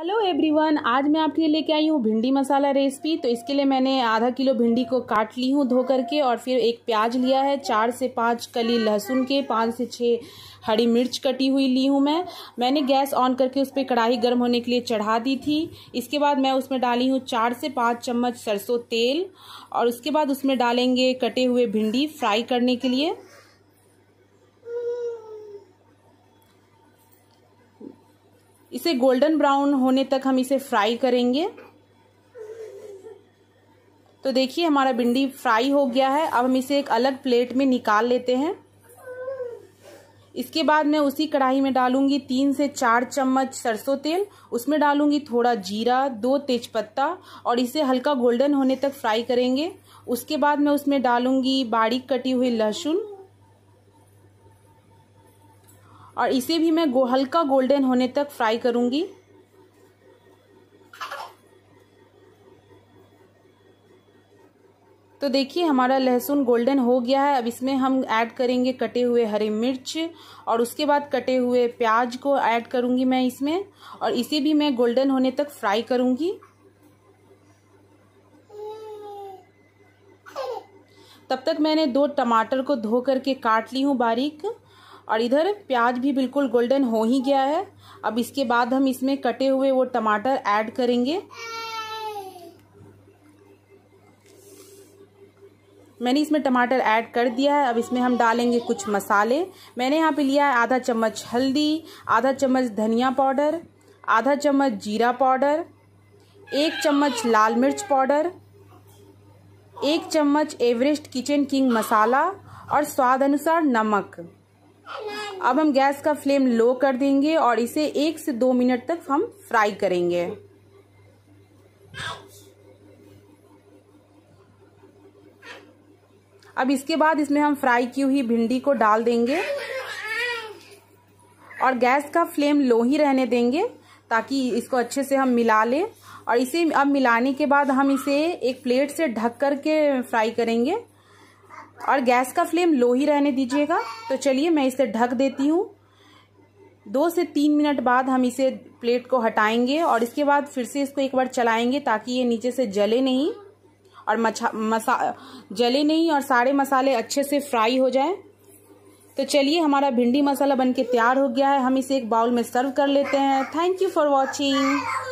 hello everyone आज मैं आपके लिए लेके आई हूँ भिंडी मसाला रेसिपी तो इसके लिए मैंने आधा किलो भिंडी को काट ली हूँ धो करके और फिर एक प्याज लिया है चार से पाँच कली लहसुन के पाँच से छः हरी मिर्च कटी हुई ली हूँ मैं मैंने गैस ऑन करके उस पर कढ़ाई गर्म होने के लिए चढ़ा दी थी इसके बाद मैं उसमें डाली हूँ चार से पाँच चम्मच सरसों तेल और उसके बाद उसमें डालेंगे कटे हुए भिंडी फ्राई करने के लिए इसे गोल्डन ब्राउन होने तक हम इसे फ्राई करेंगे तो देखिए हमारा भिंडी फ्राई हो गया है अब हम इसे एक अलग प्लेट में निकाल लेते हैं इसके बाद मैं उसी कढ़ाई में डालूंगी तीन से चार चम्मच सरसों तेल उसमें डालूंगी थोड़ा जीरा दो तेजपत्ता और इसे हल्का गोल्डन होने तक फ्राई करेंगे उसके बाद मैं उसमें डालूंगी बारीक कटी हुई लहसुन और इसे भी मैं गो, हल्का गोल्डन होने तक फ्राई करूंगी तो देखिए हमारा लहसुन गोल्डन हो गया है अब इसमें हम ऐड करेंगे कटे हुए हरे मिर्च और उसके बाद कटे हुए प्याज को ऐड करूंगी मैं इसमें और इसे भी मैं गोल्डन होने तक फ्राई करूंगी तब तक मैंने दो टमाटर को धो करके काट ली हूँ बारीक और इधर प्याज भी बिल्कुल गोल्डन हो ही गया है अब इसके बाद हम इसमें कटे हुए वो टमाटर ऐड करेंगे मैंने इसमें टमाटर ऐड कर दिया है अब इसमें हम डालेंगे कुछ मसाले मैंने यहाँ पे लिया है आधा चम्मच हल्दी आधा चम्मच धनिया पाउडर आधा चम्मच जीरा पाउडर एक चम्मच लाल मिर्च पाउडर एक चम्मच एवरेस्ट किचन किंग मसाला और स्वाद अनुसार नमक अब हम गैस का फ्लेम लो कर देंगे और इसे एक से दो मिनट तक हम फ्राई करेंगे अब इसके बाद इसमें हम फ्राई की हुई भिंडी को डाल देंगे और गैस का फ्लेम लो ही रहने देंगे ताकि इसको अच्छे से हम मिला लें और इसे अब मिलाने के बाद हम इसे एक प्लेट से ढक करके फ्राई करेंगे और गैस का फ्लेम लो ही रहने दीजिएगा तो चलिए मैं इसे ढक देती हूँ दो से तीन मिनट बाद हम इसे प्लेट को हटाएंगे और इसके बाद फिर से इसको एक बार चलाएंगे ताकि ये नीचे से जले नहीं और मछा मसा जले नहीं और सारे मसाले अच्छे से फ्राई हो जाए तो चलिए हमारा भिंडी मसाला बनके तैयार हो गया है हम इसे एक बाउल में सर्व कर लेते हैं थैंक यू फॉर वॉचिंग